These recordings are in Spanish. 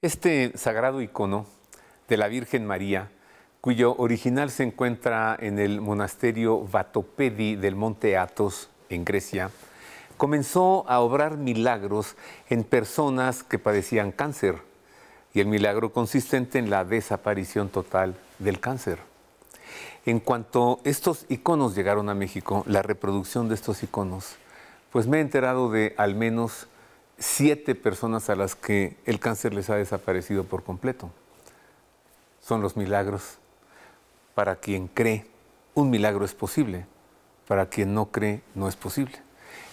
Este sagrado icono de la Virgen María, cuyo original se encuentra en el monasterio Vatopedi del Monte Athos, en Grecia, comenzó a obrar milagros en personas que padecían cáncer, y el milagro consistente en la desaparición total del cáncer. En cuanto estos iconos llegaron a México, la reproducción de estos iconos, pues me he enterado de al menos siete personas a las que el cáncer les ha desaparecido por completo. Son los milagros. Para quien cree, un milagro es posible. Para quien no cree, no es posible.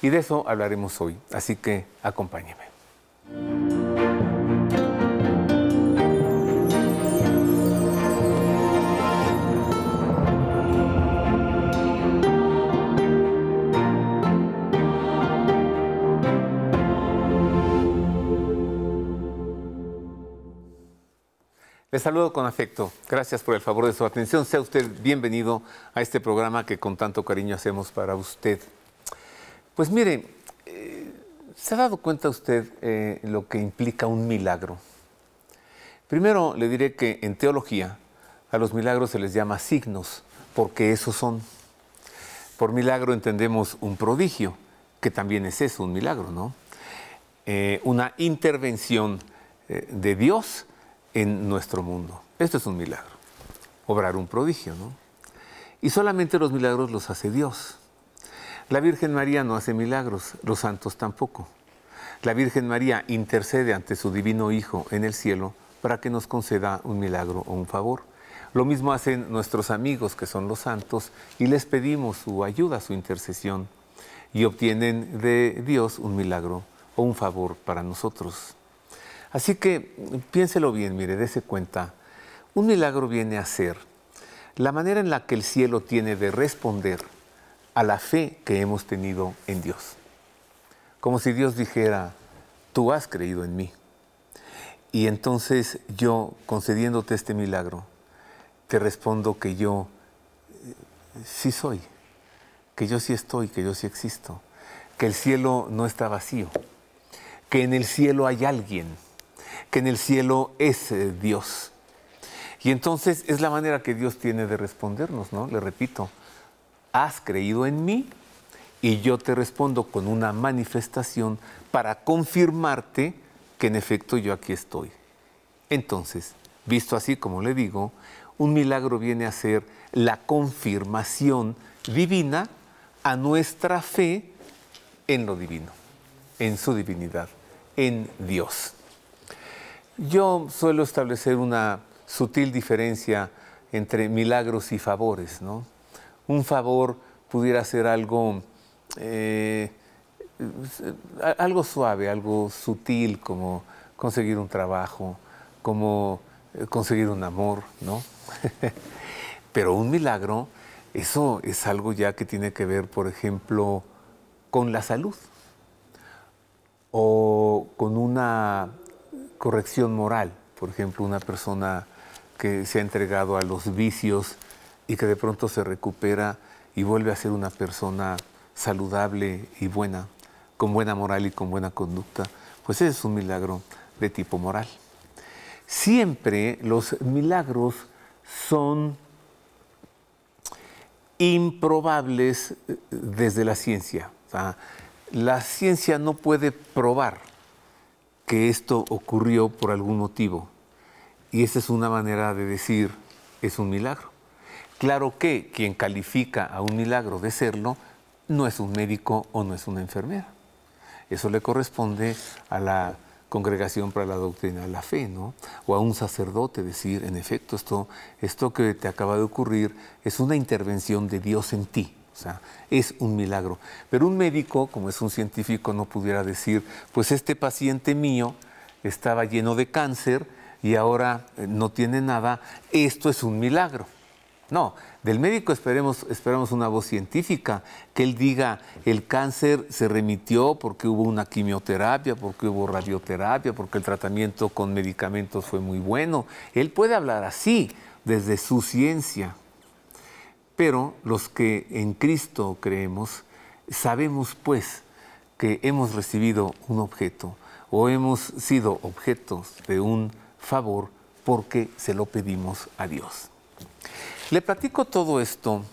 Y de eso hablaremos hoy. Así que acompáñeme. Les saludo con afecto. Gracias por el favor de su atención. Sea usted bienvenido a este programa que con tanto cariño hacemos para usted. Pues mire, eh, ¿se ha dado cuenta usted eh, lo que implica un milagro? Primero le diré que en teología a los milagros se les llama signos, porque esos son. Por milagro entendemos un prodigio, que también es eso, un milagro, ¿no? Eh, una intervención de Dios en nuestro mundo. Esto es un milagro, obrar un prodigio, ¿no? Y solamente los milagros los hace Dios. La Virgen María no hace milagros, los santos tampoco. La Virgen María intercede ante su divino Hijo en el cielo para que nos conceda un milagro o un favor. Lo mismo hacen nuestros amigos que son los santos y les pedimos su ayuda, su intercesión y obtienen de Dios un milagro o un favor para nosotros. Así que piénselo bien, mire, dése cuenta. Un milagro viene a ser la manera en la que el cielo tiene de responder a la fe que hemos tenido en Dios. Como si Dios dijera, tú has creído en mí. Y entonces yo, concediéndote este milagro, te respondo que yo eh, sí soy, que yo sí estoy, que yo sí existo, que el cielo no está vacío, que en el cielo hay alguien que en el cielo es eh, Dios. Y entonces es la manera que Dios tiene de respondernos, ¿no? Le repito, has creído en mí y yo te respondo con una manifestación para confirmarte que en efecto yo aquí estoy. Entonces, visto así como le digo, un milagro viene a ser la confirmación divina a nuestra fe en lo divino, en su divinidad, en Dios. Yo suelo establecer una sutil diferencia entre milagros y favores, ¿no? Un favor pudiera ser algo, eh, algo suave, algo sutil, como conseguir un trabajo, como eh, conseguir un amor, ¿no? Pero un milagro, eso es algo ya que tiene que ver, por ejemplo, con la salud o con una corrección moral. Por ejemplo, una persona que se ha entregado a los vicios y que de pronto se recupera y vuelve a ser una persona saludable y buena, con buena moral y con buena conducta, pues ese es un milagro de tipo moral. Siempre los milagros son improbables eh, desde la ciencia. la ciencia no puede probar que esto ocurrió por algún motivo. Y esa es una manera de decir, es un milagro. Claro que quien califica a un milagro de serlo no es un médico o no es una enfermera. Eso le corresponde a la congregación para la doctrina de la fe, ¿no? O a un sacerdote decir, en efecto, esto, esto que te acaba de ocurrir es una intervención de Dios en ti o sea, es un milagro. Pero un médico, como es un científico, no pudiera decir, pues este paciente mío estaba lleno de cáncer y ahora eh, no tiene nada, esto es un milagro. No, del médico esperemos, esperamos una voz científica, que él diga el cáncer se remitió porque hubo una quimioterapia, porque hubo radioterapia, porque el tratamiento con medicamentos fue muy bueno. Él puede hablar así, desde su ciencia, pero los que en Cristo creemos, sabemos pues que hemos recibido un objeto o hemos sido objetos de un favor porque se lo pedimos a Dios. Le platico todo esto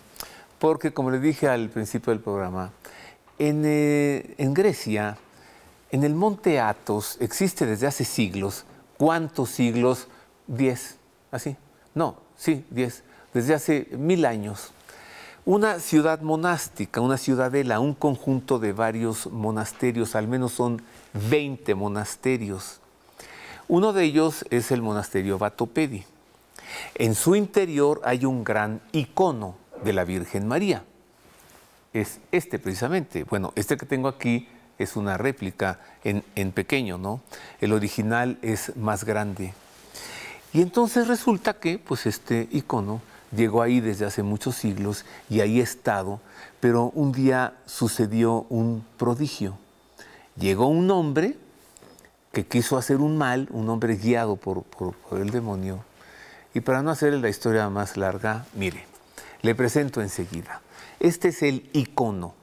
porque, como le dije al principio del programa, en, eh, Grecia, en el monte Athos, existe desde hace siglos, ¿cuántos siglos? Diez, así. No, sí, diez desde hace mil años. Una ciudad monástica, una ciudadela, un conjunto de varios monasterios, al menos son 20 monasterios. Uno de ellos es el monasterio Batopedi. En su interior hay un gran icono de la Virgen María. Es este precisamente. Bueno, este que tengo aquí es una réplica en, en pequeño, ¿no? El original es más grande. Y entonces resulta que, pues, este icono llegó ahí desde hace muchos siglos y ahí ha estado, pero un día sucedió un prodigio. Llegó un hombre que quiso hacer un mal, un hombre guiado por, el demonio, y para no hacer la historia más larga, mire, le presento enseguida. Este es el icono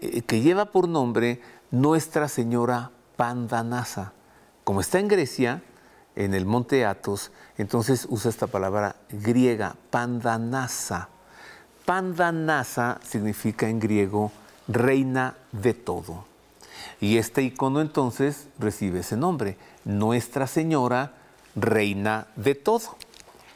eh, que lleva por nombre Nuestra Señora Pandanasa. Como está en Grecia, en el monte Athos, entonces usa esta palabra griega, pandanasa. Pandanasa significa en griego reina de todo. Y este icono entonces recibe ese nombre, Nuestra Señora, reina de todo,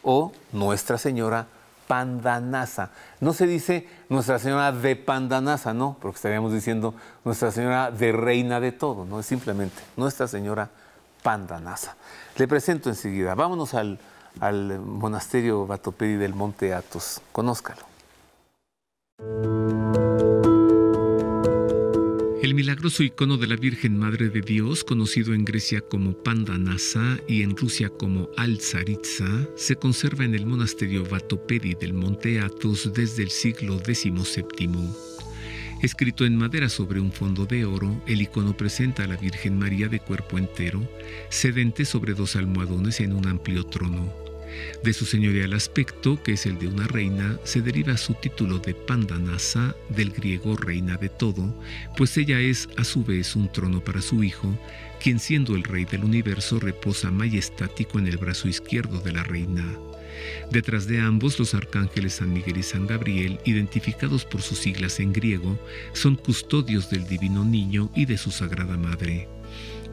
o Nuestra Señora Pandanasa. No se dice Nuestra Señora de Pandanasa, no, porque estaríamos diciendo Nuestra Señora de Reina de todo, no es simplemente Nuestra Señora Pandanasa. Le presento enseguida. Vámonos al, al monasterio Vatopedi del Monte Athos. Conózcalo. El milagroso icono de la Virgen Madre de Dios, conocido en Grecia como Pandanasa y en Rusia como Alzaritza, se conserva en el monasterio Vatopedi del Monte Athos desde el siglo XVII. Escrito en madera sobre un fondo de oro, el icono presenta a la Virgen María de cuerpo entero, sedente sobre dos almohadones en un amplio trono. De su señorial aspecto, que es el de una reina, se deriva su título de Pandanasa, del griego reina de todo, pues ella es a su vez un trono para su hijo, quien siendo el rey del universo reposa majestático en el brazo izquierdo de la reina. Detrás de ambos, los arcángeles San Miguel y San Gabriel, identificados por sus siglas en griego, son custodios del divino niño y de su sagrada madre.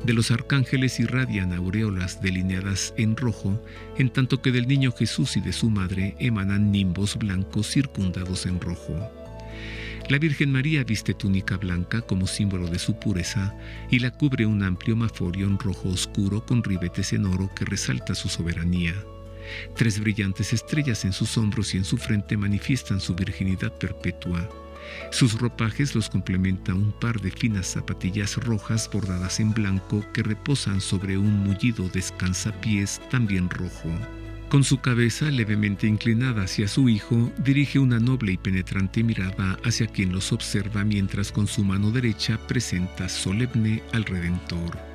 De los arcángeles irradian aureolas delineadas en rojo, en tanto que del niño Jesús y de su madre emanan nimbos blancos circundados en rojo. La Virgen María viste túnica blanca como símbolo de su pureza y la cubre un amplio en rojo oscuro con ribetes en oro que resalta su soberanía. Tres brillantes estrellas en sus hombros y en su frente manifiestan su virginidad perpetua. Sus ropajes los complementa un par de finas zapatillas rojas bordadas en blanco que reposan sobre un mullido descansapiés también rojo. Con su cabeza levemente inclinada hacia su hijo, dirige una noble y penetrante mirada hacia quien los observa mientras con su mano derecha presenta solemne al Redentor.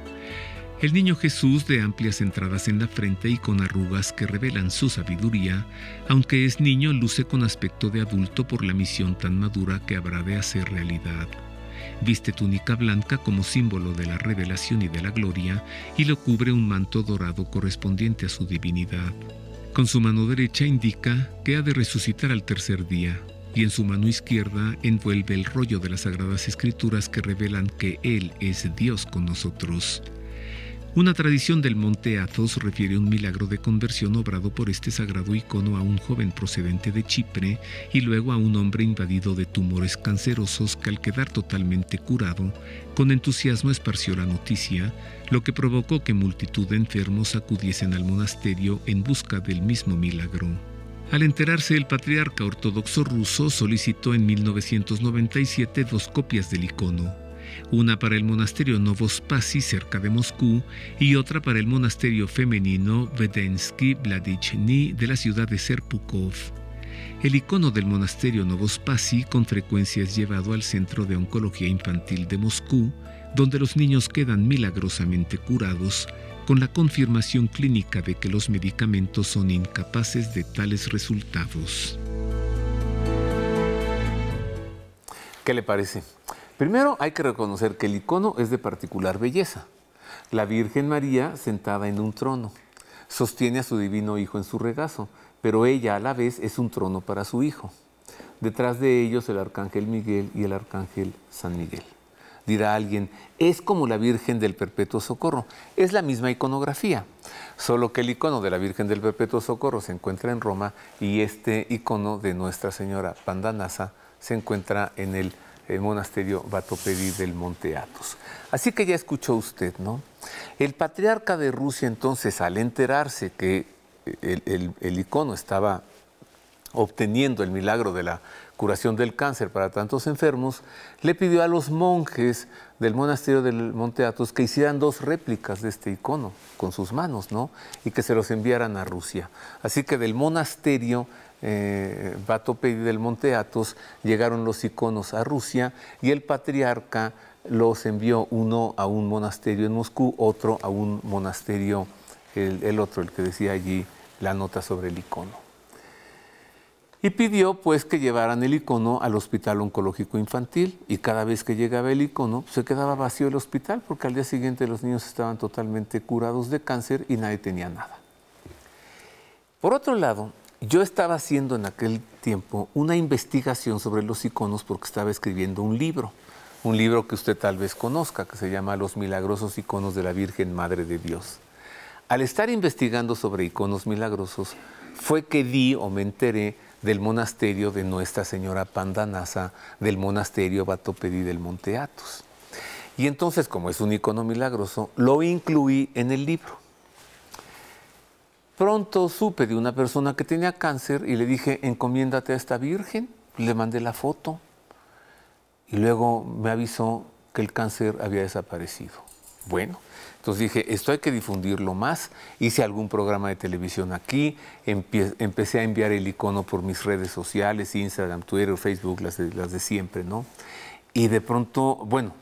El niño Jesús, de amplias entradas en la frente y con arrugas que revelan su sabiduría, aunque es niño, luce con aspecto de adulto por la misión tan madura que habrá de hacer realidad. Viste túnica blanca como símbolo de la revelación y de la gloria, y lo cubre un manto dorado correspondiente a su divinidad. Con su mano derecha indica que ha de resucitar al tercer día, y en su mano izquierda envuelve el rollo de las sagradas escrituras que revelan que Él es Dios con nosotros. Una tradición del monte Athos refiere un milagro de conversión obrado por este sagrado icono a un joven procedente de Chipre y luego a un hombre invadido de tumores cancerosos que al quedar totalmente curado, con entusiasmo esparció la noticia, lo que provocó que multitud de enfermos acudiesen al monasterio en busca del mismo milagro. Al enterarse, el patriarca ortodoxo ruso solicitó en 1997 dos copias del icono, una para el monasterio Novospasi cerca de Moscú y otra para el monasterio femenino Vedensky Vladichny de la ciudad de Serpukov. El icono del monasterio Novospasi con frecuencia es llevado al Centro de Oncología Infantil de Moscú, donde los niños quedan milagrosamente curados con la confirmación clínica de que los medicamentos son incapaces de tales resultados. ¿Qué le parece? Primero hay que reconocer que el icono es de particular belleza. La Virgen María sentada en un trono sostiene a su divino hijo en su regazo, pero ella a la vez es un trono para su hijo. Detrás de ellos el arcángel Miguel y el arcángel San Miguel. Dirá alguien, es como la Virgen del Perpetuo Socorro, es la misma iconografía, solo que el icono de la Virgen del Perpetuo Socorro se encuentra en Roma y este icono de Nuestra Señora Pandanasa se encuentra en el el monasterio Vatopedi del Monte Athos. Así que ya escuchó usted, ¿no? El patriarca de Rusia entonces, al enterarse que eh, el, el icono estaba obteniendo el milagro de la curación del cáncer para tantos enfermos, le pidió a los monjes del monasterio del Monte Athos que hicieran dos réplicas de este icono con sus manos, ¿no? Y que se los enviaran a Rusia. Así que del monasterio eh, Batopedi del Monte Atos llegaron los iconos a Rusia y el patriarca los envió uno a un monasterio en Moscú, otro a un monasterio, el, el otro, el que decía allí la nota sobre el icono. Y pidió pues que llevaran el icono al hospital oncológico infantil y cada vez que llegaba el icono se quedaba vacío el hospital porque al día siguiente los niños estaban totalmente curados de cáncer y nadie tenía nada. Por otro lado, yo estaba haciendo en aquel tiempo una investigación sobre los iconos porque estaba escribiendo un libro, un libro que usted tal vez conozca, que se llama Los milagrosos iconos de la Virgen Madre de Dios. Al estar investigando sobre iconos milagrosos, fue que di o me enteré del monasterio de Nuestra Señora Pandanasa, del monasterio Batopedi del Monte Atos. Y entonces, como es un icono milagroso, lo incluí en el libro. Pronto supe de una persona que tenía cáncer y le dije, encomiéndate a esta Virgen. Le mandé la foto y luego me avisó que el cáncer había desaparecido. Bueno, entonces dije, esto hay que difundirlo más. Hice algún programa de televisión aquí, empecé a enviar el icono por mis redes sociales, Instagram, Twitter, Facebook, las de, siempre, ¿no? Y de pronto, bueno,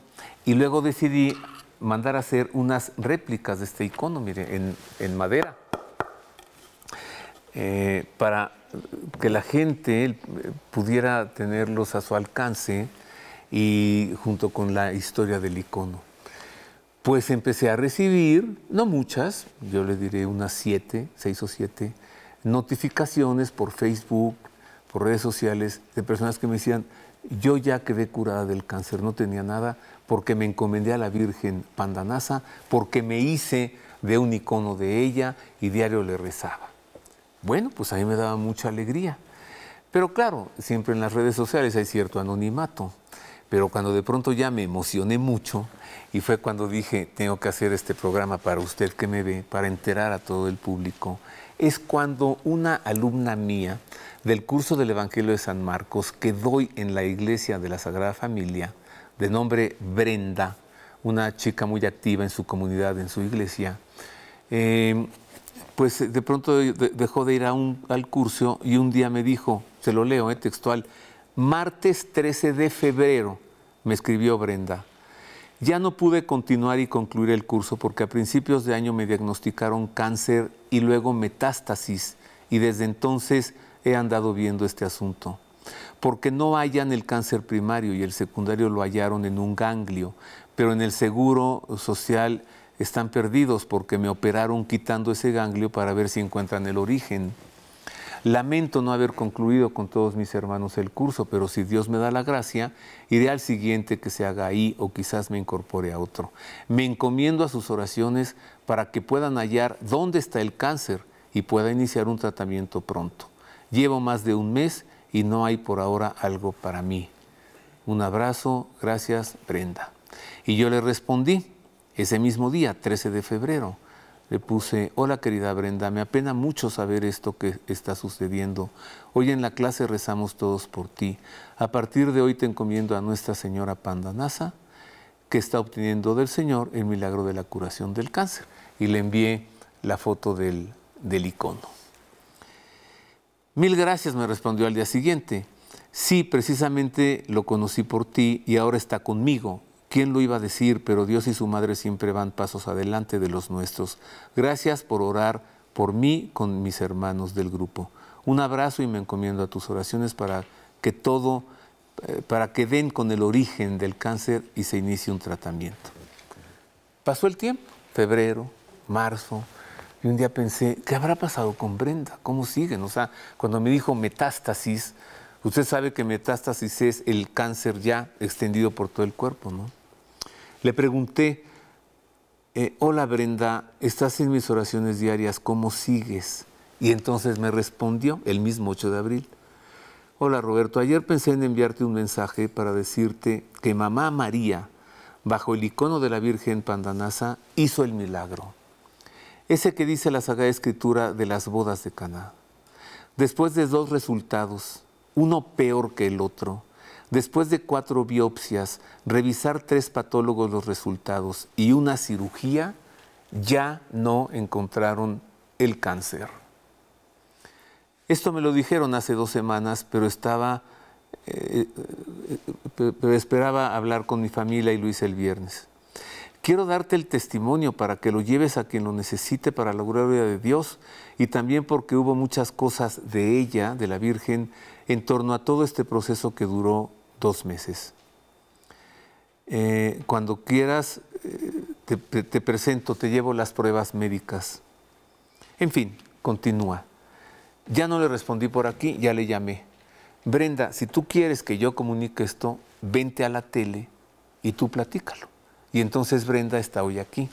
y luego decidí mandar a hacer unas réplicas de este icono, mire, en madera. Eh, para que la gente eh, pudiera tenerlos a su alcance y junto con la historia del icono. Pues empecé a recibir, no muchas, yo le diré unas siete, seis o siete, notificaciones por Facebook, por redes sociales, de personas que me decían, yo ya quedé curada del cáncer, no tenía nada, porque me encomendé a la Virgen Pandanasa, porque me hice de un icono de ella y diario le rezaba. Bueno, pues a mí me daba mucha alegría. Pero claro, siempre en las redes sociales hay cierto anonimato. Pero cuando de pronto ya me emocioné mucho y fue cuando dije, tengo que hacer este programa para usted que me ve, para enterar a todo el público, es cuando una alumna mía del curso del Evangelio de San Marcos que doy en la iglesia de la Sagrada Familia, de nombre Brenda, una chica muy activa en su comunidad, en su iglesia, eh, pues eh, de pronto dejó de ir a al curso y un día me dijo, se lo leo, eh, textual, martes 13 de febrero, me escribió Brenda. Ya no pude continuar y concluir el curso porque a principios de año me diagnosticaron cáncer y luego metástasis y desde entonces he andado viendo este asunto. Porque no hallan el cáncer primario y el secundario lo hallaron en un ganglio, pero en el seguro social están perdidos porque me operaron quitando ese ganglio para ver si encuentran el origen. Lamento no haber concluido con todos mis hermanos el curso, pero si Dios me da la gracia, iré al siguiente que se haga ahí o quizás me incorpore a otro. Me encomiendo a sus oraciones para que puedan hallar dónde está el cáncer y pueda iniciar un tratamiento pronto. Llevo más de un mes y no hay por ahora algo para mí. Un abrazo, gracias Brenda. Y yo le respondí, ese mismo día, 13 de febrero, le puse, hola querida Brenda, me apena mucho saber esto que está sucediendo. Hoy en la clase rezamos todos por ti. A partir de hoy te encomiendo a Nuestra Señora Pandanasa, que está obteniendo del Señor el milagro de la curación del cáncer. Y le envié la foto del, del icono. Mil gracias, me respondió al día siguiente. Sí, precisamente lo conocí por ti y ahora está conmigo ¿Quién lo iba a decir? Pero Dios y su madre siempre van pasos adelante de los nuestros. Gracias por orar por mí con mis hermanos del grupo. Un abrazo y me encomiendo a tus oraciones para que todo, eh, para que den con el origen del cáncer y se inicie un tratamiento. Pasó el tiempo, febrero, marzo, y un día pensé, ¿qué habrá pasado con Brenda? ¿Cómo siguen? O sea, cuando me dijo metástasis, usted sabe que metástasis es el cáncer ya extendido por todo el cuerpo, ¿no? Le pregunté, eh, hola Brenda, estás en mis oraciones diarias, ¿cómo sigues? Y entonces me respondió el mismo 8 de abril. Hola Roberto, ayer pensé en enviarte un mensaje para decirte que mamá María, bajo el icono de la Virgen Pandanasa, hizo el milagro. Ese que dice la Sagrada Escritura de las bodas de Caná. Después de dos resultados, uno peor que el otro, Después de cuatro biopsias, revisar tres patólogos los resultados y una cirugía, ya no encontraron el cáncer. Esto me lo dijeron hace dos semanas, pero estaba, eh, eh, eh, esperaba hablar con mi familia y Luis el viernes. Quiero darte el testimonio para que lo lleves a quien lo necesite para la gloria de Dios y también porque hubo muchas cosas de ella, de la Virgen, en torno a todo este proceso que duró dos meses. Eh, cuando quieras, eh, te, te, presento, te llevo las pruebas médicas. En fin, continúa. Ya no le respondí por aquí, ya le llamé. Brenda, si tú quieres que yo comunique esto, vente a la tele y tú platícalo. Y entonces Brenda está hoy aquí.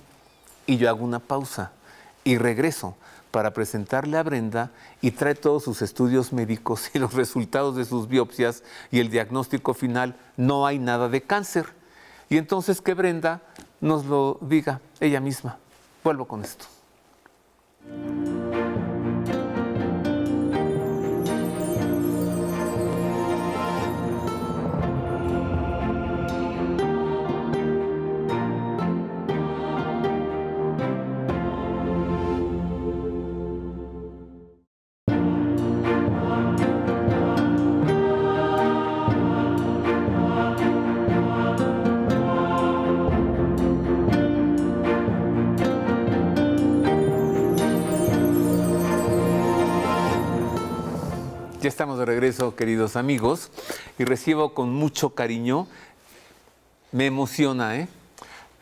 Y yo hago una pausa y regreso para presentarle a Brenda y trae todos sus estudios médicos y los resultados de sus biopsias y el diagnóstico final, no hay nada de cáncer. Y entonces que Brenda nos lo diga ella misma. Vuelvo con esto. estamos de regreso, queridos amigos, y recibo con mucho cariño, me emociona, ¿eh?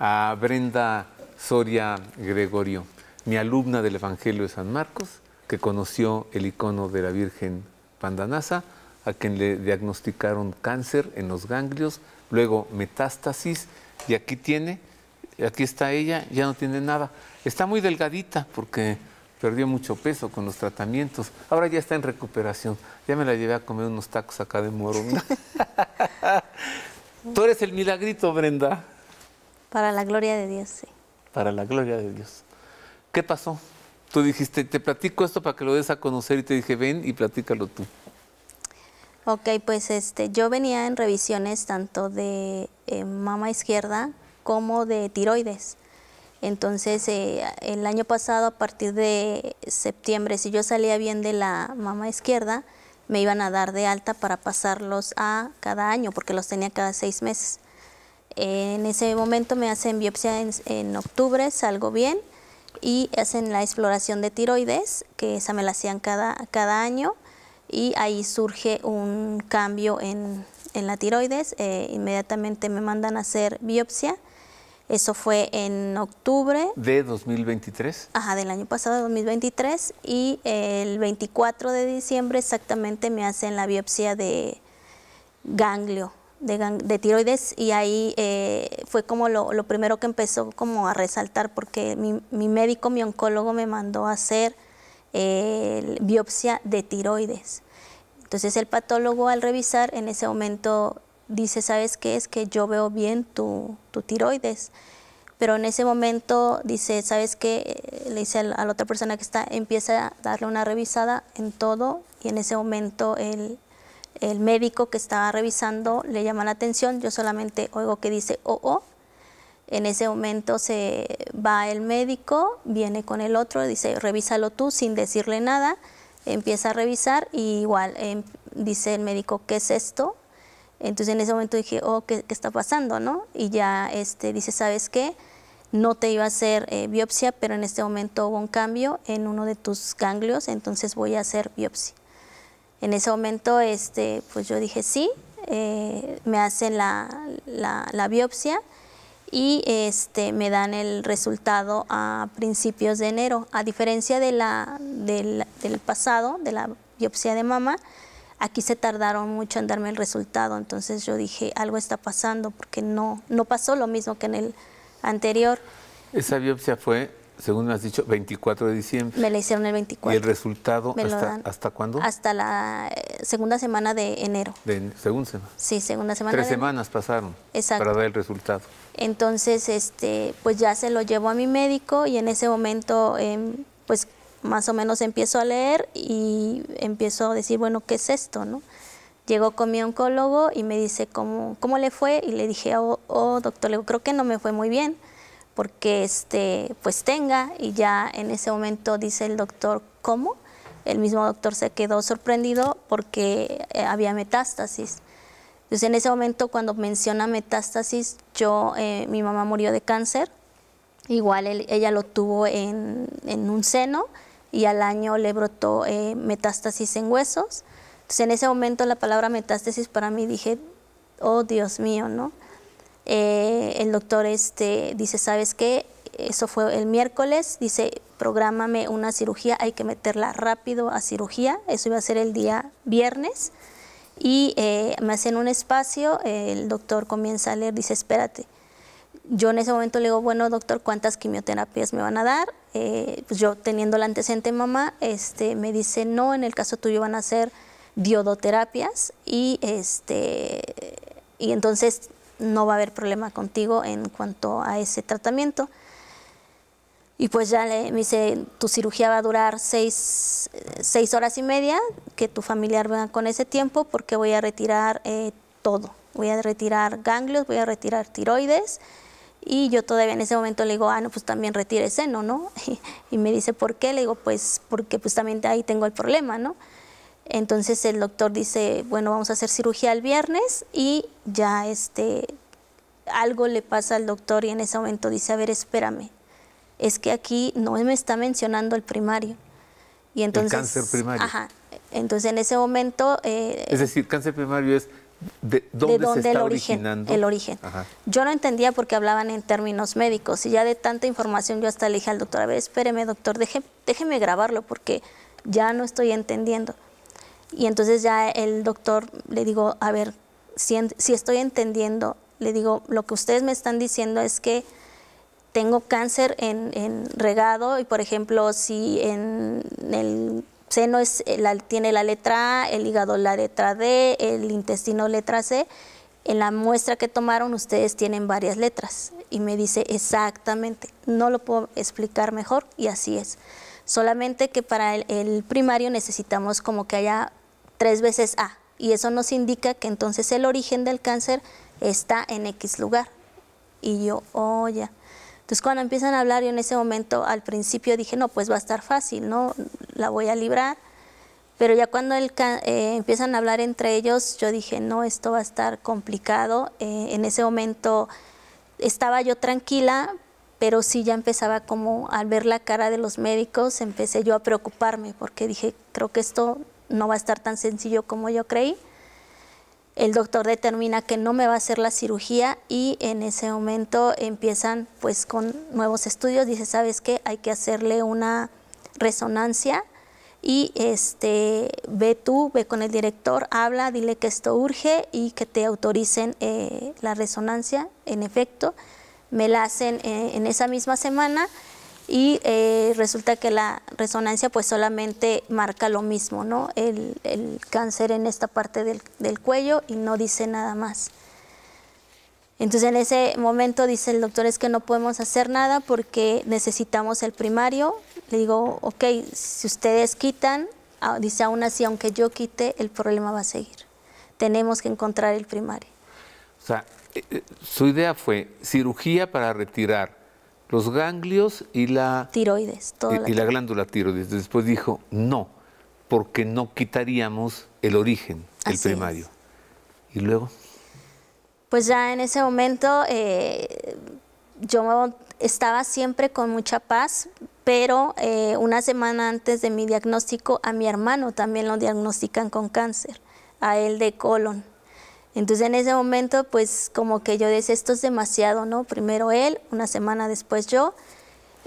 a Brenda Soria Gregorio, mi alumna del Evangelio de San Marcos, que conoció el icono de la Virgen Pandanasa, a quien le diagnosticaron cáncer en los ganglios, luego metástasis, y aquí tiene, aquí está ella, ya no tiene nada. Está muy delgadita porque perdió mucho peso con los tratamientos. Ahora ya está en recuperación. Ya me la llevé a comer unos tacos acá de Morón. Tú eres el milagrito, Brenda. Para la gloria de Dios, sí. Para la gloria de Dios. ¿Qué pasó? Tú dijiste, te platico esto para que lo des a conocer y te dije, ven y platícalo tú. Ok, pues este, yo venía en revisiones tanto de eh, mama izquierda como de tiroides. Entonces, eh, el año pasado, a partir de septiembre, si yo salía bien de la mama izquierda, me iban a dar de alta para pasarlos a cada año, porque los tenía cada seis meses. En ese momento me hacen biopsia en, octubre, salgo bien, y hacen la exploración de tiroides, que esa me la hacían cada, año, y ahí surge un cambio en, la tiroides. Eh, inmediatamente me mandan a hacer biopsia, eso fue en octubre. ¿De 2023? Ajá, del año pasado, 2023. Y el 24 de diciembre exactamente me hacen la biopsia de ganglio, de, tiroides. Y ahí eh, fue como lo, primero que empezó como a resaltar, porque mi, médico, mi oncólogo me mandó a hacer biopsia de tiroides. Entonces el patólogo al revisar en ese momento dice, ¿sabes qué? Es que yo veo bien tu, tu tiroides. Pero en ese momento dice, ¿sabes qué? Eh, le dice a la, otra persona que está, empieza a darle una revisada en todo y en ese momento el, el médico que estaba revisando le llama la atención, yo solamente oigo que dice, oh, oh. En ese momento se va el médico, viene con el otro, dice, revísalo tú sin decirle nada, empieza a revisar y igual em, dice el médico, ¿qué es esto? Entonces en ese momento dije, oh, ¿qué, está pasando? ¿no? Y ya este, dice, ¿sabes qué? No te iba a hacer eh, biopsia, pero en este momento hubo un cambio en uno de tus ganglios, entonces voy a hacer biopsia. En ese momento, este, pues yo dije sí, eh, me hacen la, biopsia y este, me dan el resultado a principios de enero. A diferencia de del, del pasado, de la biopsia de mama, Aquí se tardaron mucho en darme el resultado, entonces yo dije, algo está pasando porque no, no pasó lo mismo que en el anterior. Esa biopsia fue, según me has dicho, 24 de diciembre. Me la hicieron el 24. ¿Y el resultado hasta, hasta, cuándo? Hasta la eh, segunda semana de enero. De, ¿Segunda semana? Sí, segunda semana. Tres semanas pasaron para dar el resultado. Entonces, este, pues ya se lo llevo a mi médico y en ese momento, em, pues más o menos empiezo a leer y empiezo a decir, bueno, ¿qué es esto? ¿no? Llegó con mi oncólogo y me dice, ¿cómo, cómo le fue? Y le dije, oh, oh doctor, creo que no me fue muy bien, porque este, pues tenga. Y ya en ese momento dice el doctor, ¿cómo? El mismo doctor se quedó sorprendido porque eh, había metástasis. Entonces en ese momento cuando menciona metástasis, yo, eh, mi mamá murió de cáncer, igual ella lo tuvo en, en un seno, y al año le brotó eh, metástasis en huesos. Entonces en ese momento la palabra metástasis para mí dije, oh Dios mío, ¿no? Eh, el doctor este, dice, ¿sabes qué? Eso fue el miércoles, dice, prográmame una cirugía, hay que meterla rápido a cirugía, eso iba a ser el día viernes. Y eh, me hacen un espacio, el doctor comienza a leer, dice, espérate, yo en ese momento le digo, bueno, doctor, ¿cuántas quimioterapias me van a dar? Eh, pues yo teniendo la antecedente mamá, este, me dice, no, en el caso tuyo van a hacer diodoterapias y, este, y entonces no va a haber problema contigo en cuanto a ese tratamiento. Y pues ya le, me dice, tu cirugía va a durar seis, horas y media, que tu familiar venga con ese tiempo porque voy a retirar eh, todo. Voy a retirar ganglios, voy a retirar tiroides, y yo todavía en ese momento le digo, ah, no, pues también retire seno, ¿no? Y, me dice, ¿por qué? Le digo, pues porque justamente pues, también ahí tengo el problema, ¿no? Entonces el doctor dice, bueno, vamos a hacer cirugía el viernes y ya este, algo le pasa al doctor y en ese momento dice, a ver, espérame, es que aquí no me está mencionando el primario. Y entonces, el cáncer primario. Ajá. Entonces en ese momento... Eh, es decir, cáncer primario es ¿De dónde, está el origen, originando? El origen. Yo no entendía porque hablaban en términos médicos y ya de tanta información yo hasta le dije al doctor, a ver, espéreme doctor, deje, déjeme grabarlo porque ya no estoy entendiendo. Y entonces ya el doctor le digo, a ver, si, si estoy entendiendo, le digo, lo que ustedes me están diciendo es que tengo cáncer en regado y por ejemplo si en el seno es, eh, tiene la letra A, el hígado la letra D, el intestino letra C. En la muestra que tomaron ustedes tienen varias letras y me dice exactamente, no lo puedo explicar mejor y así es. Solamente que para el, primario necesitamos como que haya tres veces A y eso nos indica que entonces el origen del cáncer está en X lugar. Y yo, oh ya. Entonces cuando empiezan a hablar, yo en ese momento al principio dije, no, pues va a estar fácil, ¿no? La voy a librar. Pero ya cuando el, eh, empiezan a hablar entre ellos, yo dije, no, esto va a estar complicado. Eh, en ese momento estaba yo tranquila, pero sí ya empezaba como al ver la cara de los médicos, empecé yo a preocuparme porque dije, creo que esto no va a estar tan sencillo como yo creí el doctor determina que no me va a hacer la cirugía y en ese momento empiezan pues con nuevos estudios, dice, ¿sabes qué? Hay que hacerle una resonancia y este, ve tú, ve con el director, habla, dile que esto urge y que te autoricen eh, la resonancia, en efecto, me la hacen eh, en esa misma semana y eh, resulta que la resonancia pues solamente marca lo mismo, ¿no? El, el cáncer en esta parte del, del, cuello y no dice nada más. Entonces en ese momento dice el doctor es que no podemos hacer nada porque necesitamos el primario. Le digo, ok, si ustedes quitan, ah, dice aún así, aunque yo quite, el problema va a seguir. Tenemos que encontrar el primario. O sea, eh, eh, su idea fue cirugía para retirar los ganglios y la... Tiroides, y, la glándula tiroides. Después dijo, no, porque no quitaríamos el origen, el primario. Y luego... Pues ya en ese momento eh, yo estaba siempre con mucha paz, pero eh, una semana antes de mi diagnóstico a mi hermano también lo diagnostican con cáncer, a él de colon. Entonces en ese momento, pues como que yo decía, esto es demasiado, ¿no? Primero él, una semana después yo,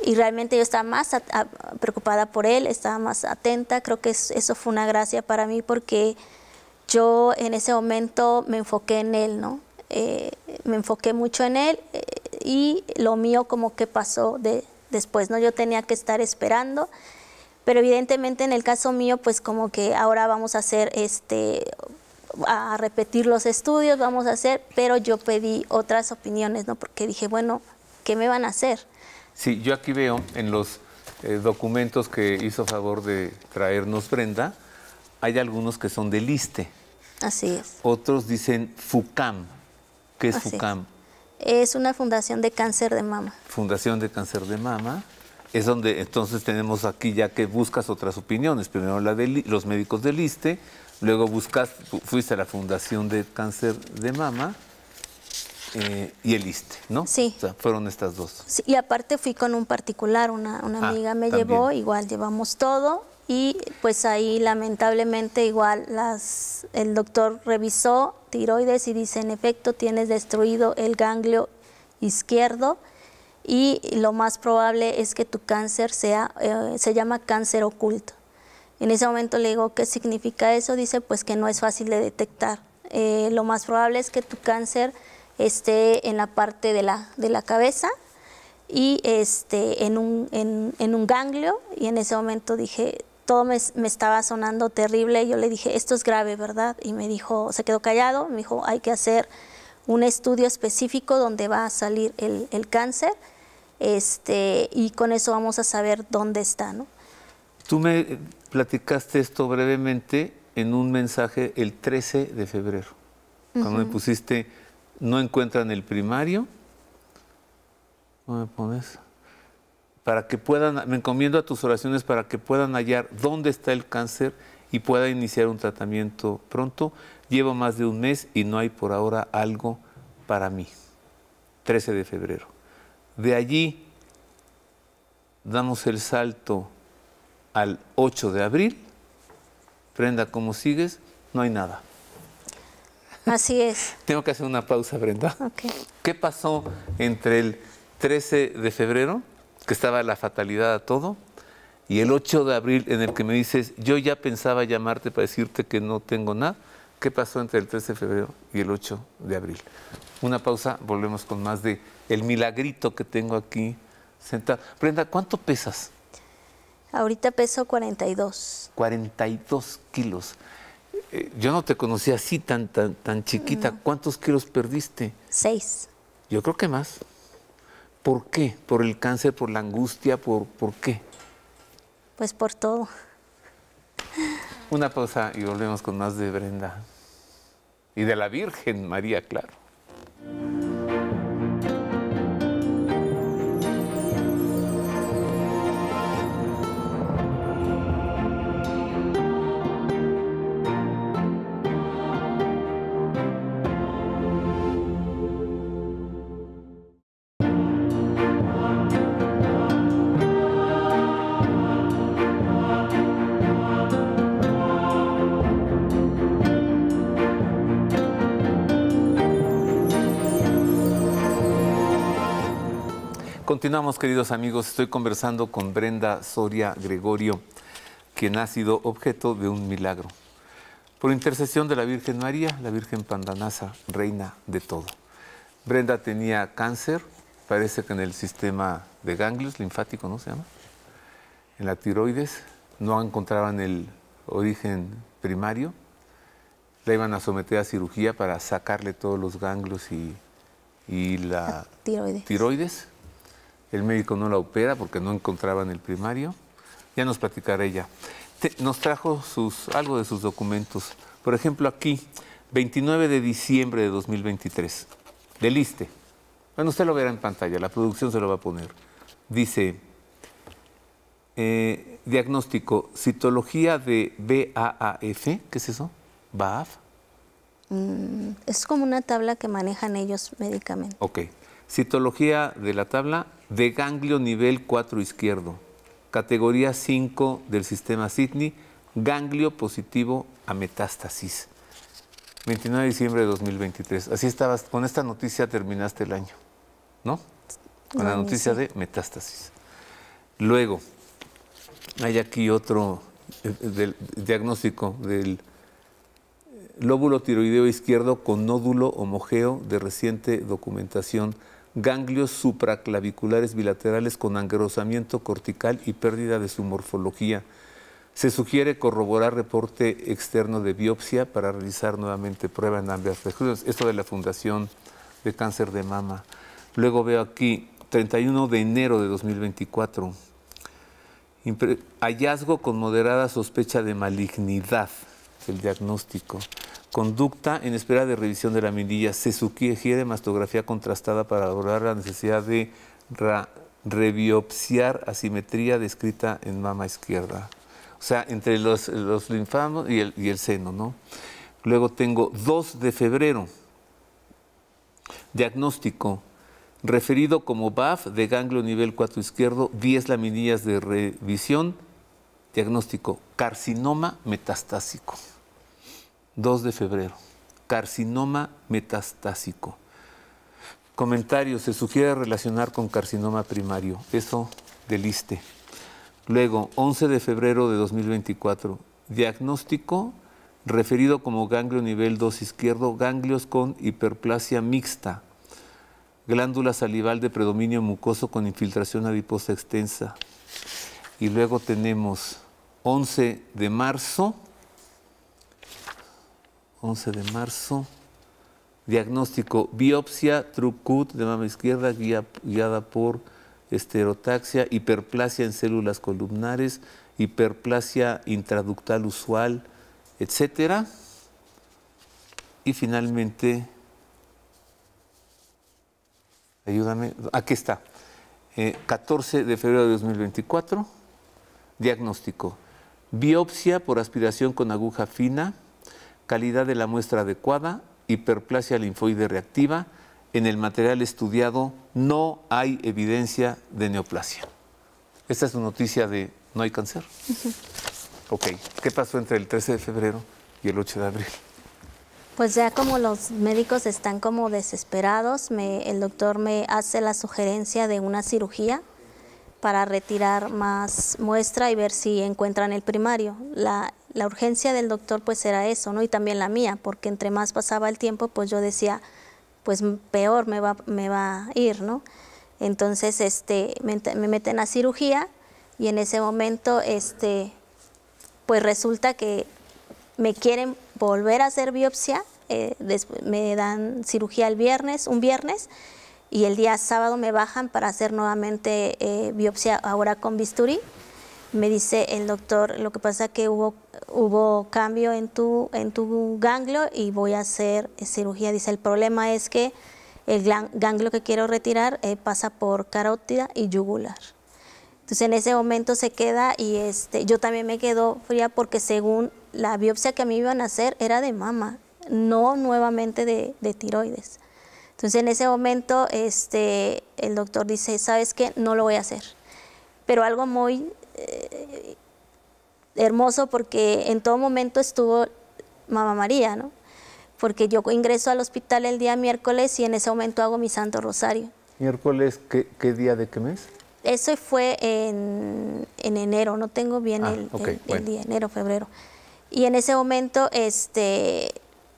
y realmente yo estaba más preocupada por él, estaba más atenta, creo que eso fue una gracia para mí porque yo en ese momento me enfoqué en él, ¿no? Eh, me enfoqué mucho en él eh, y lo mío como que pasó de, después, ¿no? Yo tenía que estar esperando pero evidentemente en el caso mío, pues como que ahora vamos a hacer este, a repetir los estudios, vamos a hacer, pero yo pedí otras opiniones, ¿no? Porque dije, bueno, ¿qué me van a hacer? Sí, yo aquí veo en los eh, documentos que hizo favor de traernos Brenda, hay algunos que son de liste Así es. Otros dicen FUCAM. ¿Qué es FUCAM? Es. una fundación de cáncer de mama. Fundación de cáncer de mama es donde entonces tenemos aquí ya que buscas otras opiniones. Primero la de los médicos del liste Luego buscaste, fuiste a la Fundación de Cáncer de Mama eh, y el ¿no? Sí. O sea, fueron estas dos. y aparte fui con un particular, una, ah, amiga me llevó, igual llevamos todo y pues ahí lamentablemente igual las, el doctor revisó tiroides y dice en efecto tienes destruido el ganglio izquierdo y lo más probable es que tu cáncer sea, eh, se llama cáncer oculto. En ese momento le digo, ¿qué significa eso? Dice, pues que no es fácil de detectar. Eh, lo más probable es que tu cáncer esté en la parte de la, de la cabeza y este, en, un, en, en un ganglio. Y en ese momento dije, todo me, me, estaba sonando terrible. Yo le dije, esto es grave, ¿verdad? Y me dijo, se quedó callado, me dijo, hay que hacer un estudio específico donde va a salir el, el cáncer este, y con eso vamos a saber dónde está, ¿no? Tú me platicaste esto brevemente en un mensaje el 13 de febrero, cuando me pusiste, no encuentran el primario, ¿cómo me pones? Para que puedan, me encomiendo a tus oraciones para que puedan hallar dónde está el cáncer y pueda iniciar un tratamiento pronto. Llevo más de un mes y no hay por ahora algo para mí. 13 de febrero. De allí damos el salto al 8 de abril, Brenda, ¿cómo sigues? No hay nada. Así es. Tengo que hacer una pausa, Brenda. ¿Qué pasó entre el 13 de febrero, que estaba la fatalidad a todo, y el 8 de abril en el que me dices, yo ya pensaba llamarte para decirte que no tengo nada? ¿Qué pasó entre el 13 de febrero y el 8 de abril? Una pausa, volvemos con más de el milagrito que tengo aquí sentado. Brenda, ¿cuánto pesas? Ahorita peso 42. 42 kilos. Eh, yo no te conocía así tan, tan, chiquita. Mm. ¿Cuántos kilos perdiste? Seis. Yo creo que más. ¿Por qué? ¿Por el cáncer, por la angustia, por, por qué? Pues por todo. Una pausa y volvemos con más de Brenda. Y de la Virgen María, claro. Continuamos, queridos amigos. Estoy conversando con Brenda Soria Gregorio, quien ha sido objeto de un milagro. Por intercesión de la Virgen María, la Virgen Pandanasa, reina de todo. Brenda tenía cáncer, parece que en el sistema de ganglios linfático, ¿no se llama? En la tiroides, no encontraban el origen primario. La iban a someter a cirugía para sacarle todos los ganglios y, la, tiroides el médico no la opera porque no encontraban el primario. Ya nos platicará ella. nos trajo sus, algo de sus documentos. Por ejemplo, aquí, 29 de diciembre de 2023, del ISTE. Bueno, usted lo verá en pantalla, la producción se lo va a poner. Dice, eh, diagnóstico, citología de BAAF, ¿qué es eso? BAAF. Mm, es como una tabla que manejan ellos médicamente. Ok. Citología de la tabla de ganglio nivel 4 izquierdo, categoría 5 del sistema Sydney, ganglio positivo a metástasis. 29 de diciembre de 2023. Así estabas, con esta noticia terminaste el año, ¿no? Con la noticia de metástasis. Luego, hay aquí otro eh, diagnóstico del eh, lóbulo tiroideo izquierdo con nódulo homogeo de reciente documentación ganglios supraclaviculares bilaterales con angrosamiento cortical y pérdida de su morfología. Se sugiere corroborar reporte externo de biopsia para realizar nuevamente prueba en ambas regiones. Esto de la Fundación de Cáncer de Mama. Luego veo aquí, 31 de enero de 2024, hallazgo con moderada sospecha de malignidad, el diagnóstico conducta en espera de revisión de la mirilla. Se sugiere mastografía contrastada para abordar la necesidad de rebiopsiar asimetría descrita en mama izquierda. O sea, entre los, linfamos y el, seno, ¿no? Luego tengo 2 de febrero. Diagnóstico. Referido como BAF de ganglio nivel 4 izquierdo, 10 laminillas de revisión. Diagnóstico. Carcinoma metastásico. 2 de febrero. Carcinoma metastásico. Comentario, se sugiere relacionar con carcinoma primario. Eso deliste. Luego, 11 de febrero de 2024. Diagnóstico referido como ganglio nivel 2 izquierdo, ganglios con hiperplasia mixta, glándula salival de predominio mucoso con infiltración adiposa extensa. Y luego tenemos 11 de marzo 11 de marzo. Diagnóstico, biopsia trucut de mama izquierda guiada por esterotaxia, hiperplasia en células columnares, hiperplasia intraductal usual, etcétera. Y finalmente, ayúdame, aquí está, 14 eh, de febrero de 2024, diagnóstico, biopsia por aspiración con aguja fina, calidad de la muestra adecuada, hiperplasia linfoide reactiva, en el material estudiado no hay evidencia de neoplasia. Esta es su noticia de no hay cáncer. Ok, ¿qué pasó entre el 13 de febrero y el 8 de abril? Pues ya como los médicos están como desesperados, me, el doctor me hace la sugerencia de una cirugía para retirar más muestra y ver si encuentran el primario. La, la urgencia del doctor pues era eso, ¿no? Y también la mía, porque entre más pasaba el tiempo, pues yo decía, pues peor me va, me va a ir, ¿no? Entonces, este, me, meten a cirugía y en ese momento, este, pues resulta que me quieren volver a hacer biopsia, eh, me dan cirugía el viernes, un viernes, y el día sábado me bajan para hacer nuevamente eh, biopsia ahora con bisturí me dice el doctor, lo que pasa es que hubo, hubo cambio en tu, en tu ganglio y voy a hacer eh, cirugía. Dice, el problema es que el ganglio que quiero retirar eh, pasa por carótida y yugular. Entonces en ese momento se queda y este, yo también me quedo fría porque según la biopsia que a mí iban a hacer era de mama, no nuevamente de, tiroides. Entonces en ese momento este, el doctor dice, ¿sabes qué? No lo voy a hacer. Pero algo muy eh, hermoso porque en todo momento estuvo Mamá María, ¿no? Porque yo ingreso al hospital el día miércoles y en ese momento hago mi Santo Rosario. ¿Miércoles qué, día de qué mes? Eso fue en, enero, no tengo bien ah, el, día, enero, febrero. Y en ese momento este,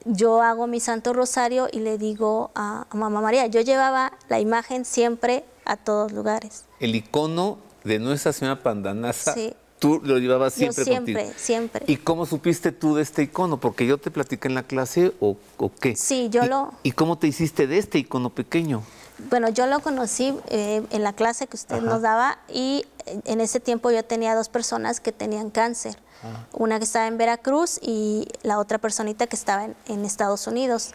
yo hago mi Santo Rosario y le digo a Mamá María, yo llevaba la imagen siempre a todos lugares. El icono de Nuestra Señora Pandanaza, tú lo llevabas siempre, siempre Siempre, ¿Y cómo supiste tú de este icono? Porque yo te platiqué en la clase o, qué. Sí, yo lo... ¿Y cómo te hiciste de este icono pequeño? Bueno, yo lo conocí eh, en la clase que usted nos daba y eh, en ese tiempo yo tenía dos personas que tenían cáncer. Ah. Una que estaba en Veracruz y la otra personita que estaba en Estados Unidos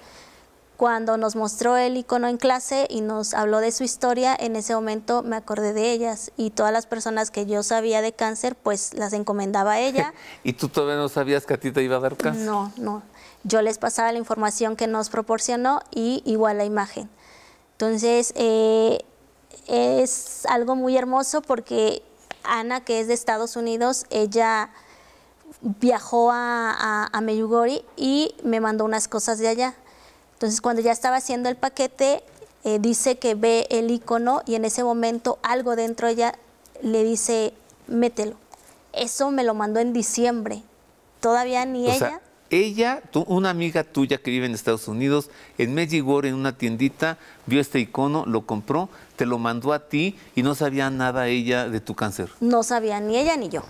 cuando nos mostró el icono en clase y nos habló de su historia, en ese momento me acordé de ellas y todas las personas que yo sabía de cáncer, pues las encomendaba a ella. ¿Y tú todavía no sabías que a ti te iba a dar cáncer? No, no. Yo les pasaba la información que nos proporcionó y igual la imagen. Entonces, eh, es algo muy hermoso porque Ana, que es de Estados Unidos, ella viajó a, a, a Meyugori y me mandó unas cosas de allá entonces cuando ya estaba haciendo el paquete, eh, dice que ve el icono y en ese momento algo dentro de ella le dice, mételo. Eso me lo mandó en diciembre. Todavía ni ella. ella, una amiga tuya que vive en Estados Unidos, en Medjugorje, en una tiendita, vio este icono, lo compró, te lo mandó a ti y no sabía nada ella de tu cáncer. No sabía ni ella ni yo.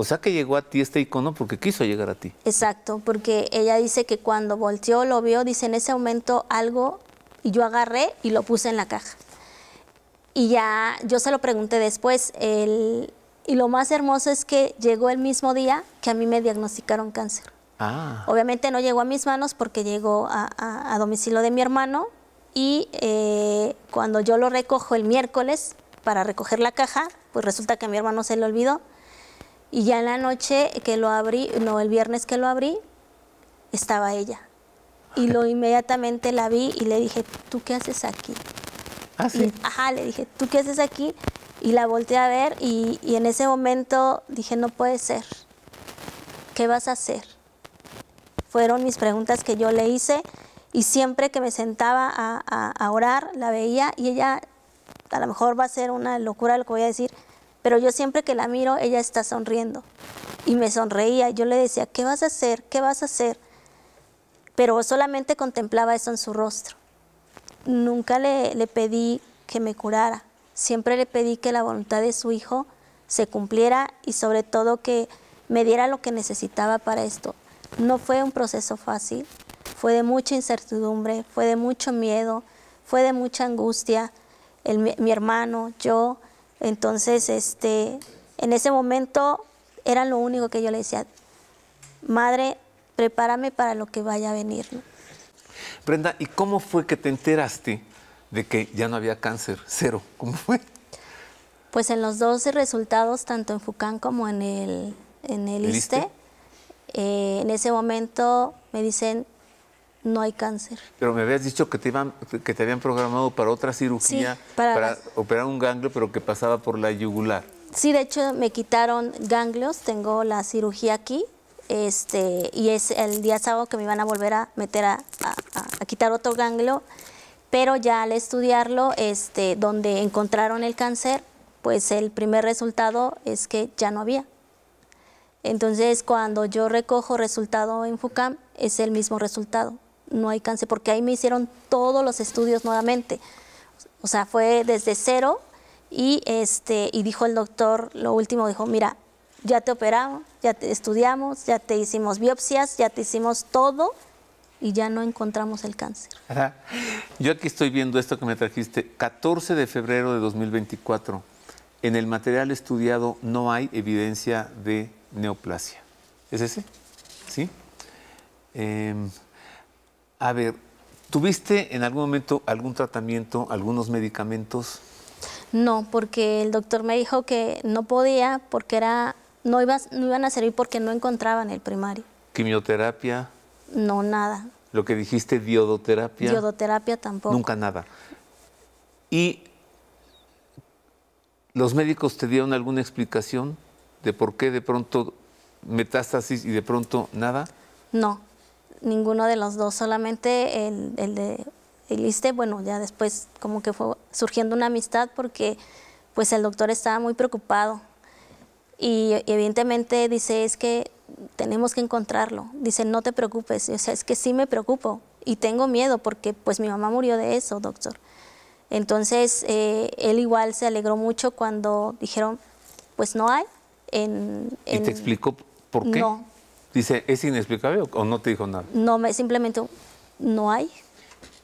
O sea que llegó a ti este icono porque quiso llegar a ti. Exacto, porque ella dice que cuando volteó, lo vio, dice en ese momento algo y yo agarré y lo puse en la caja. Y ya yo se lo pregunté después. y lo más hermoso es que llegó el mismo día que a mí me diagnosticaron cáncer. Ah. Obviamente no llegó a mis manos porque llegó a, domicilio de mi hermano y eh, cuando yo lo recojo el miércoles para recoger la caja, pues resulta que a mi hermano se le olvidó y ya en la noche que lo abrí, no, el viernes que lo abrí, estaba ella. Y lo inmediatamente la vi y le dije, ¿tú qué haces aquí? Ah, sí. ajá, le dije, ¿tú qué haces aquí? Y la volteé a ver y, en ese momento dije, no puede ser. ¿Qué vas a hacer? Fueron mis preguntas que yo le hice y siempre que me sentaba a, a orar, la veía y ella, a lo mejor va a ser una locura lo que voy a decir, pero yo siempre que la miro, ella está sonriendo. Y me sonreía. Yo le decía, ¿qué vas a hacer? ¿Qué vas a hacer? Pero solamente contemplaba eso en su rostro. Nunca le, le pedí que me curara. Siempre le pedí que la voluntad de su hijo se cumpliera y sobre todo que me diera lo que necesitaba para esto. No fue un proceso fácil, fue de mucha incertidumbre, fue de mucho miedo, fue de mucha angustia. El, mi hermano, yo, entonces, este, en ese momento era lo único que yo le decía, madre, prepárame para lo que vaya a venir. Brenda, ¿y cómo fue que te enteraste de que ya no había cáncer? Cero, ¿cómo fue? Pues en los 12 resultados, tanto en Fucán como en el, en ISTE, eh, en ese momento me dicen no hay cáncer. Pero me habías dicho que te, iban, que te habían programado para otra cirugía, para, operar un ganglio, pero que pasaba por la yugular. Sí, de hecho me quitaron ganglios, tengo la cirugía aquí, este, y es el día sábado que me iban a volver a meter a, a quitar otro ganglio, pero ya al estudiarlo, este, donde encontraron el cáncer, pues el primer resultado es que ya no había. Entonces, cuando yo recojo resultado en FUCAM, es el mismo resultado no hay cáncer, porque ahí me hicieron todos los estudios nuevamente. O sea, fue desde cero y, este, y dijo el doctor, lo último dijo, mira, ya te operamos, ya te estudiamos, ya te hicimos biopsias, ya te hicimos todo y ya no encontramos el cáncer. Yo aquí estoy viendo esto que me trajiste, 14 de febrero de 2024. En el material estudiado no hay evidencia de neoplasia. ¿Es ese? ¿Sí? Em, a ver, ¿tuviste en algún momento algún tratamiento, algunos medicamentos? No, porque el doctor me dijo que no podía porque era no, iba, no iban a servir porque no encontraban el primario. ¿Quimioterapia? No, nada. Lo que dijiste, diodoterapia. Diodoterapia tampoco. Nunca nada. ¿Y los médicos te dieron alguna explicación de por qué de pronto metástasis y de pronto nada? No ninguno de los dos, solamente el, el de Eliste, bueno, ya después como que fue surgiendo una amistad porque pues el doctor estaba muy preocupado y, evidentemente dice es que tenemos que encontrarlo, dice no te preocupes, o sea, es que sí me preocupo y tengo miedo porque pues mi mamá murió de eso, doctor. Entonces eh, él igual se alegró mucho cuando dijeron pues no hay. En, en... ¿Y te explicó por qué? No, Dice, ¿es inexplicable o no te dijo nada? No, me, simplemente no hay.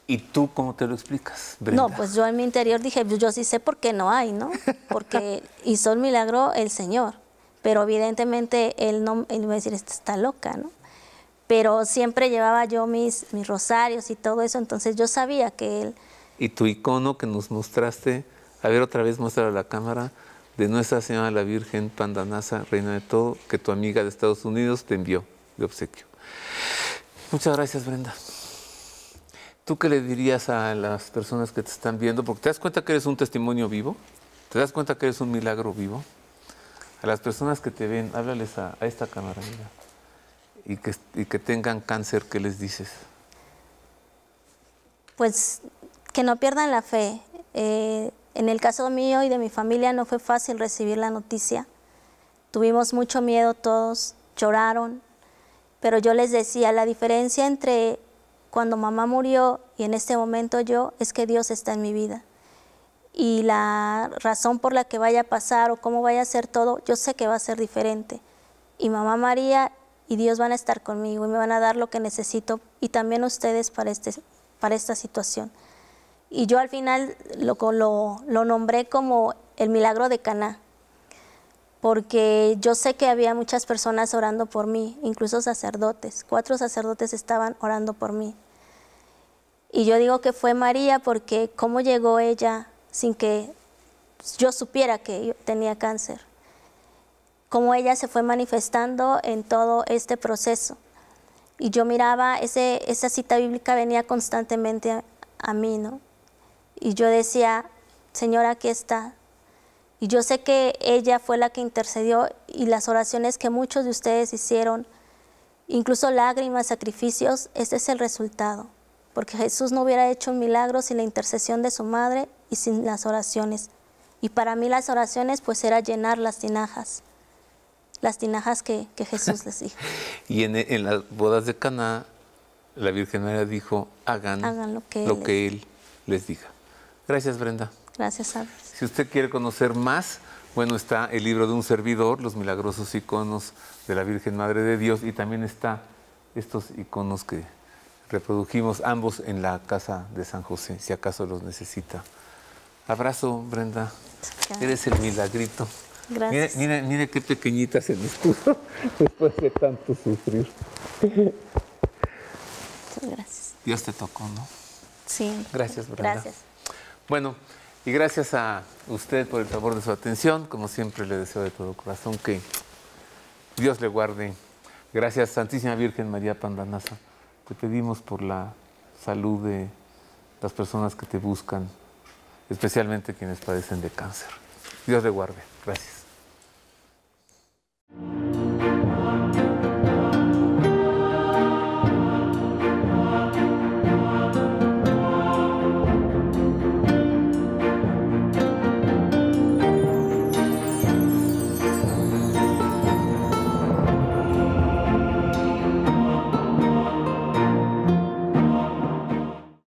¿Y tú cómo te lo explicas? Brenda? No, pues yo en mi interior dije, pues yo, sí sé por qué no hay, ¿no? Porque hizo el milagro el Señor, pero evidentemente él no, él iba a decir, está loca, ¿no? Pero siempre llevaba yo mis, mis rosarios y todo eso, entonces yo sabía que él... Y tu icono que nos mostraste, a ver otra vez muestra a la cámara, de Nuestra Señora la Virgen Pandanasa, Reina de Todo, que tu amiga de Estados Unidos te envió de obsequio. Muchas gracias, Brenda. ¿Tú qué le dirías a las personas que te están viendo? Porque te das cuenta que eres un testimonio vivo, te das cuenta que eres un milagro vivo. A las personas que te ven, háblales a, esta cámara, Y que, y que tengan cáncer, ¿qué les dices? Pues que no pierdan la fe. Eh, en el caso mío y de mi familia no fue fácil recibir la noticia. Tuvimos mucho miedo todos, lloraron, pero yo les decía, la diferencia entre cuando mamá murió y en este momento yo es que Dios está en mi vida. Y la razón por la que vaya a pasar o cómo vaya a ser todo, yo sé que va a ser diferente. Y mamá María y Dios van a estar conmigo y me van a dar lo que necesito y también ustedes para, este, para esta situación y yo al final lo, lo, nombré como el milagro de Caná, porque yo sé que había muchas personas orando por mí, incluso sacerdotes, cuatro sacerdotes estaban orando por mí. Y yo digo que fue María porque cómo llegó ella sin que yo supiera que tenía cáncer, cómo ella se fue manifestando en todo este proceso. Y yo miraba, ese, esa cita bíblica venía constantemente a mí, ¿no? Y yo decía, señora, aquí está. Y yo sé que ella fue la que intercedió y las oraciones que muchos de ustedes hicieron, incluso lágrimas, sacrificios, ese es el resultado. Porque Jesús no hubiera hecho un milagro sin la intercesión de su madre y sin las oraciones. Y para mí las oraciones pues era llenar las tinajas, las tinajas que, Jesús les dijo. y en, las bodas de Cana, la Virgen María dijo, hagan, lo, que, que él les diga. Gracias, Brenda. Gracias, Abel. Si usted quiere conocer más, bueno, está el libro de un servidor, Los milagrosos iconos de la Virgen Madre de Dios, y también está estos iconos que reprodujimos ambos en la casa de San José, si acaso los necesita. Abrazo, Brenda. Eres el milagrito. Gracias. Mire, qué pequeñita se me puso después de tanto sufrir. Muchas gracias. Dios te tocó, ¿no? Sí. Gracias, Brenda. Gracias. Bueno, y gracias a usted por el favor de su atención. Como siempre le deseo de todo corazón que Dios le guarde. Gracias Santísima Virgen María Pandanasa. Te pedimos por la salud de las personas que te buscan, especialmente quienes padecen de cáncer. Dios le guarde. Gracias.